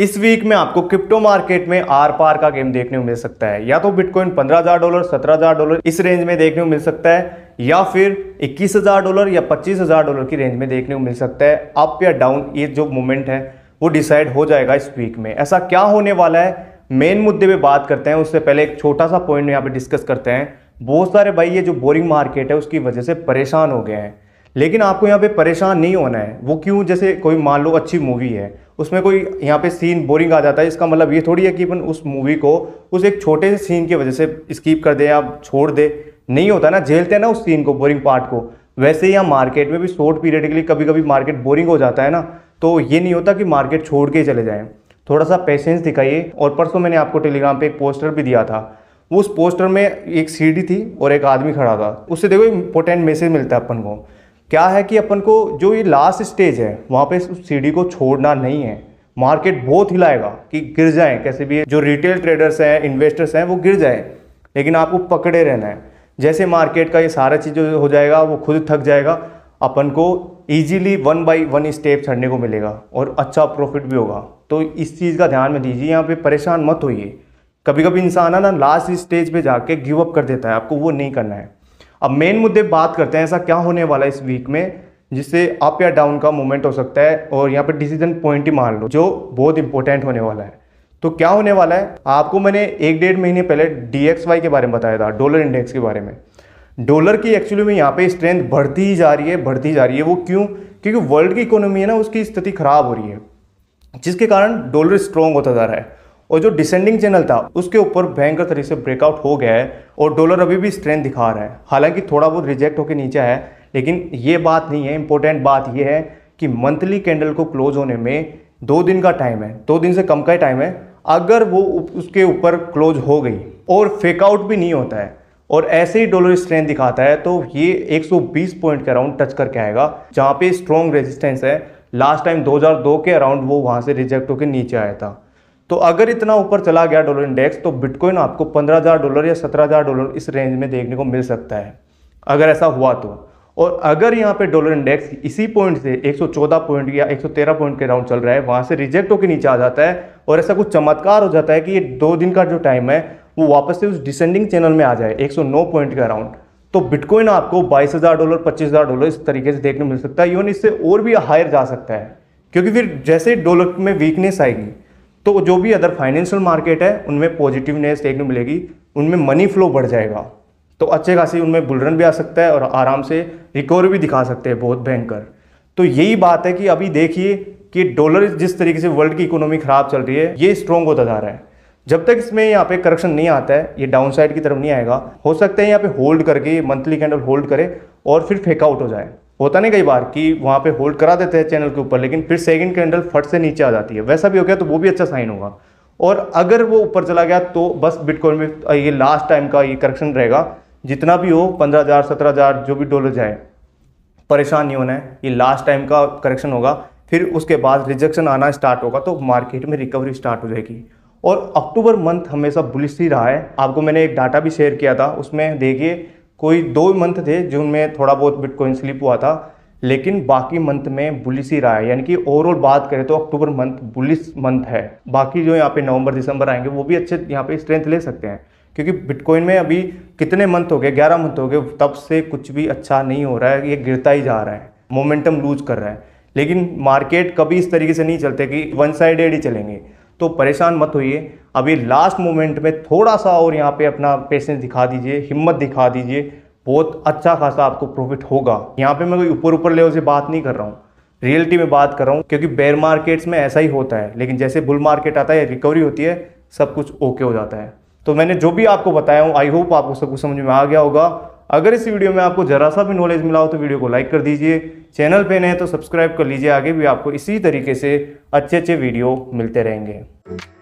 इस वीक में आपको क्रिप्टो मार्केट में आर पार का गेम देखने को मिल सकता है या तो बिटकॉइन 15000 डॉलर 17000 डॉलर इस रेंज में देखने को मिल सकता है या फिर 21000 डॉलर या 25000 डॉलर की रेंज में देखने को मिल सकता है अप या डाउन ये जो मूवमेंट है वो डिसाइड हो जाएगा इस वीक में ऐसा क्या होने वाला है मेन मुद्दे पर बात करते हैं उससे पहले एक छोटा सा पॉइंट यहाँ पे डिस्कस करते हैं बहुत सारे भाई ये जो बोरिंग मार्केट है उसकी वजह से परेशान हो गए हैं लेकिन आपको यहाँ पे परेशान नहीं होना है वो क्यों जैसे कोई मान लो अच्छी मूवी है उसमें कोई यहाँ पे सीन बोरिंग आ जाता है इसका मतलब ये थोड़ी है कि अपन उस मूवी को उस एक छोटे से सीन की वजह से स्कीप कर दे या छोड़ दे नहीं होता ना झेलते हैं ना उस सीन को बोरिंग पार्ट को वैसे ही यहाँ मार्केट में भी शॉर्ट पीरियड के लिए कभी कभी मार्केट बोरिंग हो जाता है ना तो ये नहीं होता कि मार्केट छोड़ के चले जाएँ थोड़ा सा पेशेंस दिखाइए और परसों मैंने आपको टेलीग्राम पर एक पोस्टर भी दिया था उस पोस्टर में एक सीढ़ी थी और एक आदमी खड़ा था उससे देखो इम्पोर्टेंट मैसेज मिलता है अपन को क्या है कि अपन को जो ये लास्ट स्टेज है वहाँ पे उस सीढ़ी को छोड़ना नहीं है मार्केट बहुत हिलाएगा कि गिर जाए कैसे भी जो रिटेल ट्रेडर्स हैं इन्वेस्टर्स हैं वो गिर जाए लेकिन आपको पकड़े रहना है जैसे मार्केट का ये सारा चीज़ हो जाएगा वो खुद थक जाएगा अपन को easily one by one step चढ़ने को मिलेगा और अच्छा प्रॉफिट भी होगा तो इस चीज़ का ध्यान में दीजिए यहाँ पे परेशान मत होइए कभी कभी इंसान है ना लास्ट स्टेज पे जाके गिव अप कर देता है आपको वो नहीं करना है अब मेन मुद्दे बात करते हैं ऐसा क्या होने वाला है इस वीक में जिससे अप या डाउन का मूवमेंट हो सकता है और यहाँ पर डिसीजन पॉइंट ही मान लो जो बहुत इंपॉर्टेंट होने वाला है तो क्या होने वाला है आपको मैंने एक डेढ़ महीने पहले डी के बारे में बताया था डॉलर इंडेक्स के बारे में डॉलर की एक्चुअली में यहाँ पे स्ट्रेंथ बढ़ती ही जा रही है बढ़ती जा रही है वो क्यों क्योंकि वर्ल्ड की इकोनॉमी है ना उसकी स्थिति खराब हो रही है जिसके कारण डॉलर स्ट्रॉन्ग होता जा रहा है और जो डिसेंडिंग चैनल था उसके ऊपर भयंकर तरीके से ब्रेकआउट हो गया है और डॉलर अभी भी स्ट्रेंथ दिखा रहा है हालांकि थोड़ा बहुत रिजेक्ट होकर नीचे है लेकिन ये बात नहीं है इंपॉर्टेंट बात यह है कि मंथली कैंडल को क्लोज होने में दो दिन का टाइम है दो दिन से कम का ही टाइम है अगर वो उसके ऊपर क्लोज हो गई और फेकआउट भी नहीं होता है और ऐसे ही डॉलर स्ट्रेंथ दिखाता है तो ये 120 पॉइंट के अराउंड टच करके आएगा जहाँ पे स्ट्रॉन्ग रेजिस्टेंस है लास्ट टाइम 2002 के अराउंड वो वहाँ से रिजेक्ट होकर नीचे आया था तो अगर इतना ऊपर चला गया डॉलर इंडेक्स तो बिटकॉइन आपको 15000 डॉलर या 17000 डॉलर इस रेंज में देखने को मिल सकता है अगर ऐसा हुआ तो और अगर यहाँ पे डॉलर इंडेक्स इसी पॉइंट से 114 पॉइंट या 113 पॉइंट के राउंड चल रहा है वहाँ से रिजेक्ट होकर नीचे आ जाता है और ऐसा कुछ चमत्कार हो जाता है कि ये दो दिन का जो टाइम है वो वापस से उस डिसेंडिंग चैनल में आ जाए 109 पॉइंट के अराउंड तो बिटकॉइन आपको 22000 डॉलर 25000 डॉलर इस तरीके से देखने मिल सकता है इवन इससे और भी हायर जा सकता है क्योंकि फिर जैसे डॉलर में वीकनेस आएगी तो जो भी अदर फाइनेंशियल मार्केट है उनमें पॉजिटिवनेस देखने मिलेगी उनमें मनी फ्लो बढ़ जाएगा तो अच्छे खासी उनमें बुलरन भी आ सकता है और आराम से रिकवर भी दिखा सकते हैं बहुत भयंकर तो यही बात है कि अभी देखिए कि डॉलर जिस तरीके से वर्ल्ड की इकोनॉमी ख़राब चल रही है ये स्ट्रॉन्ग होता जा रहा है जब तक इसमें यहाँ पे करेक्शन नहीं आता है ये डाउन साइड की तरफ नहीं आएगा हो सकता है यहाँ पे होल्ड करके मंथली कैंडल होल्ड करे और फिर फेकआउट हो जाए होता नहीं कई बार कि वहाँ पे होल्ड करा देते हैं चैनल के ऊपर लेकिन फिर सेकंड कैंडल फट से नीचे आ जाती है वैसा भी हो गया तो वो भी अच्छा साइन होगा और अगर वो ऊपर चला गया तो बस बिटकॉइन में ये लास्ट टाइम का ये करेक्शन रहेगा जितना भी हो पंद्रह हज़ार सत्रह हज़ार जो भी डॉलर जाए परेशान नहीं होना है ये लास्ट टाइम का करेक्शन होगा फिर उसके बाद रिजेक्शन आना स्टार्ट होगा तो मार्केट में रिकवरी स्टार्ट हो जाएगी और अक्टूबर मंथ हमेशा बुलिस ही रहा है आपको मैंने एक डाटा भी शेयर किया था उसमें देखिए कोई दो मंथ थे जिनमें थोड़ा बहुत बिटकॉइन स्लिप हुआ था लेकिन बाकी मंथ में बुलिस ही रहा है यानी कि ओवरऑल बात करें तो अक्टूबर मंथ बुलिस मंथ है बाकी जो यहाँ पे नवंबर दिसंबर आएंगे वो भी अच्छे यहाँ पे स्ट्रेंथ ले सकते हैं क्योंकि बिटकॉइन में अभी कितने मंथ हो गए ग्यारह मंथ हो गए तब से कुछ भी अच्छा नहीं हो रहा है ये गिरता ही जा रहा है मोमेंटम लूज कर रहा है लेकिन मार्केट कभी इस तरीके से नहीं चलते कि वन साइडेड ही चलेंगे तो परेशान मत होइए अभी लास्ट मोमेंट में थोड़ा सा और यहाँ पे अपना पेशेंस दिखा दीजिए हिम्मत दिखा दीजिए बहुत अच्छा खासा आपको प्रॉफिट होगा यहाँ पे मैं कोई ऊपर ऊपर लेवल से बात नहीं कर रहा हूँ रियलिटी में बात कर रहा हूँ क्योंकि बेयर मार्केट्स में ऐसा ही होता है लेकिन जैसे बुल मार्केट आता है रिकवरी होती है सब कुछ ओके हो जाता है तो मैंने जो भी आपको बताया हूँ आई होप आपको सब कुछ समझ में आ गया होगा अगर इस वीडियो में आपको ज़रा सा भी नॉलेज मिला हो तो वीडियो को लाइक कर दीजिए चैनल पे नए तो सब्सक्राइब कर लीजिए आगे भी आपको इसी तरीके से अच्छे अच्छे वीडियो मिलते रहेंगे